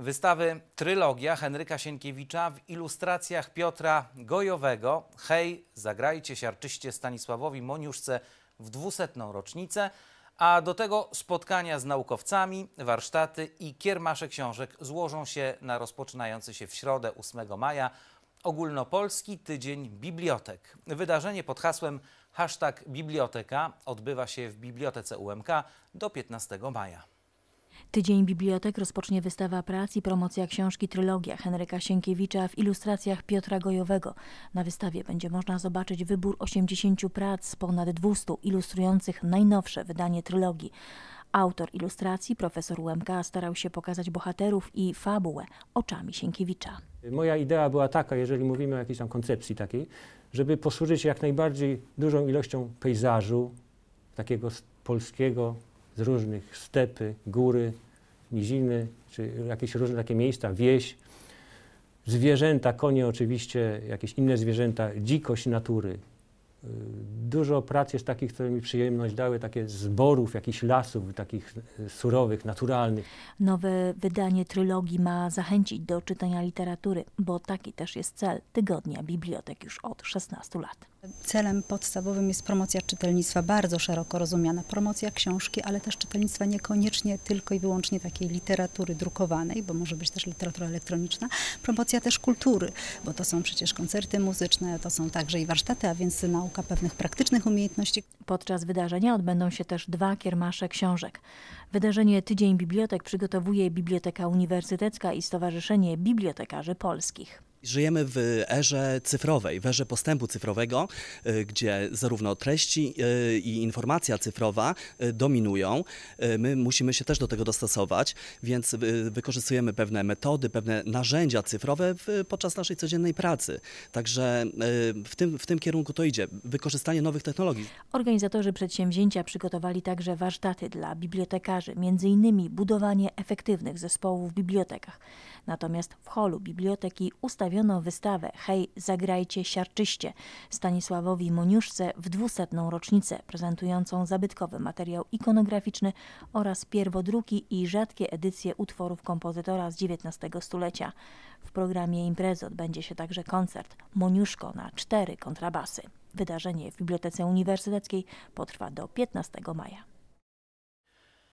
Wystawy Trylogia Henryka Sienkiewicza w ilustracjach Piotra Gojowego Hej, zagrajcie siarczyście Stanisławowi Moniuszce w dwusetną rocznicę, a do tego spotkania z naukowcami, warsztaty i kiermasze książek złożą się na rozpoczynający się w środę 8 maja Ogólnopolski Tydzień Bibliotek. Wydarzenie pod hasłem Biblioteka odbywa się w Bibliotece UMK do 15 maja. Tydzień Bibliotek rozpocznie wystawa prac i promocja książki Trylogia Henryka Sienkiewicza w ilustracjach Piotra Gojowego. Na wystawie będzie można zobaczyć wybór 80 prac z ponad 200 ilustrujących najnowsze wydanie trylogii. Autor ilustracji, profesor UMK, starał się pokazać bohaterów i fabułę oczami Sienkiewicza. Moja idea była taka, jeżeli mówimy o jakiejś tam koncepcji takiej, żeby posłużyć jak najbardziej dużą ilością pejzażu, takiego polskiego, z różnych stepy, góry, niziny, czy jakieś różne takie miejsca, wieś. Zwierzęta, konie oczywiście, jakieś inne zwierzęta, dzikość natury, dużo prac jest takich, które mi przyjemność dały, takie zborów jakichś lasów, takich e, surowych, naturalnych. Nowe wydanie trylogii ma zachęcić do czytania literatury, bo taki też jest cel Tygodnia Bibliotek już od 16 lat. Celem podstawowym jest promocja czytelnictwa, bardzo szeroko rozumiana, promocja książki, ale też czytelnictwa niekoniecznie tylko i wyłącznie takiej literatury drukowanej, bo może być też literatura elektroniczna, promocja też kultury, bo to są przecież koncerty muzyczne, to są także i warsztaty, a więc nauka pewnych praktyk praktycznych umiejętności. Podczas wydarzenia odbędą się też dwa kiermasze książek. Wydarzenie Tydzień Bibliotek przygotowuje Biblioteka Uniwersytecka i Stowarzyszenie Bibliotekarzy Polskich. Żyjemy w erze cyfrowej, w erze postępu cyfrowego, y, gdzie zarówno treści y, i informacja cyfrowa y, dominują. My musimy się też do tego dostosować, więc wykorzystujemy pewne metody, pewne narzędzia cyfrowe podczas naszej codziennej pracy. Także w tym, w tym kierunku to idzie wykorzystanie nowych technologii. Organizatorzy przedsięwzięcia przygotowali także warsztaty dla bibliotekarzy, m.in. budowanie efektywnych zespołów w bibliotekach. Natomiast w holu biblioteki ustawiono wystawiono wystawę Hej, zagrajcie siarczyście Stanisławowi Moniuszce w 200. rocznicę, prezentującą zabytkowy materiał ikonograficzny oraz pierwodruki i rzadkie edycje utworów kompozytora z XIX stulecia. W programie imprezy odbędzie się także koncert Moniuszko na cztery kontrabasy. Wydarzenie w Bibliotece Uniwersyteckiej potrwa do 15 maja.